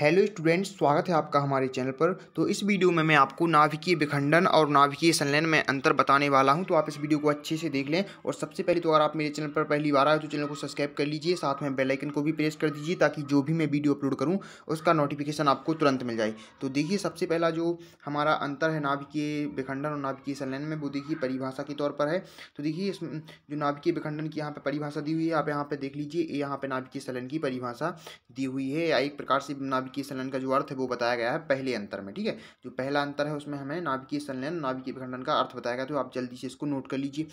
hello students स्वागत है आपका हमारे चैनल पर तो इस वीडियो में मैं आपको नाभिकीय विखंडन और नाभिकीय संलयन में अंतर बताने वाला हूं तो आप इस वीडियो को अच्छे से देख लें और सबसे पहले तो अगर आप मेरे चैनल पर पहली बार आए तो चैनल को सब्सक्राइब कर लीजिए साथ में बेल आइकन को भी प्रेस कर दीजिए ताकि जो भी मैं वीडियो अपलोड करूँ उसका नोटिफिकेशन आपको तुरंत मिल जाए तो देखिए सबसे पहला जो हमारा अंतर है नाभिकीय विखंडन और नाभिकीय संलयन में वो देखिए परिभाषा के तौर पर है तो देखिए इस जो नाभिकीय विखंडन की यहाँ पर परिभाषा दी हुई है आप यहाँ पर देख लीजिए यहाँ पर नाभिकीय संलयन की परिभाषा दी हुई है या एक प्रकार से नाभिक नाभिकीय संलयन का जो अर्थ है वो बताया गया है पहले अंतर में ठीक है जो पहला अंतर है उसमें हमें नाभिकीय संलयन नाभिकीय विखंडन का अर्थ बताया गया तो आप जल्दी से इसको नोट कर लीजिए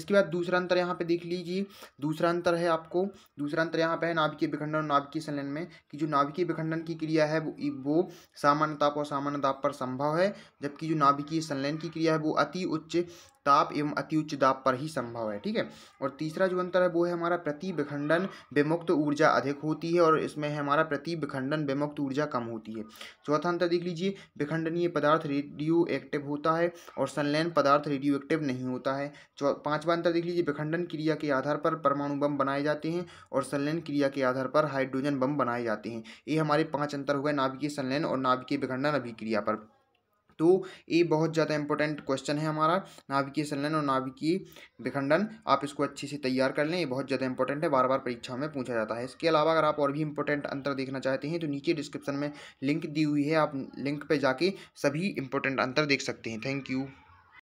इसके बाद दूसरा अंतर यहाँ पे देख लीजिए दूसरा अंतर है आपको दूसरा अंतर यहाँ पे है नाभिकीय विखंडन और नाभिकीय संलयन में कि जो नाभिकीय विखंडन की क्रिया है वो वो सामान्य ताप और सामान्य पर संभव है जबकि जो नाभिकीय संलयन की क्रिया है वो अति उच्च ताप एवं अति उच्च दाप पर ही संभव है ठीक है और तीसरा जो अंतर है वो है हमारा प्रति विखंडन विमुक्त ऊर्जा अधिक होती है और इसमें है हमारा प्रति विखंडन विमुक्त ऊर्जा कम होती है चौथा अंतर देख लीजिए विखंडनीय पदार्थ रेडियो एक्टिव होता है और संलयन पदार्थ रेडियो एक्टिव नहीं होता है पाँचवा अंतर देख लीजिए विखंडन क्रिया के आधार पर परमाणु बम बनाए जाते हैं और संलयन क्रिया के आधार पर हाइड्रोजन बम बनाए जाते हैं ये हमारे पाँच अंतर हो गए नाभिकीय संलयन और नाभिकीय विखंडन अभिक्रिया पर तो ये बहुत ज़्यादा इंपॉर्टेंट क्वेश्चन है हमारा नाभिकीय संलयन और नाभिकीय विखंडन आप इसको अच्छे से तैयार कर लें ये बहुत ज़्यादा इंपॉर्टेंट है बार बार परीक्षाओं में पूछा जाता है इसके अलावा अगर आप और भी इंपॉर्टेंट अंतर देखना चाहते हैं तो नीचे डिस्क्रिप्शन में लिंक दी हुई है आप लिंक पर जाके सभी इंपॉर्टेंट अंतर देख सकते हैं थैंक यू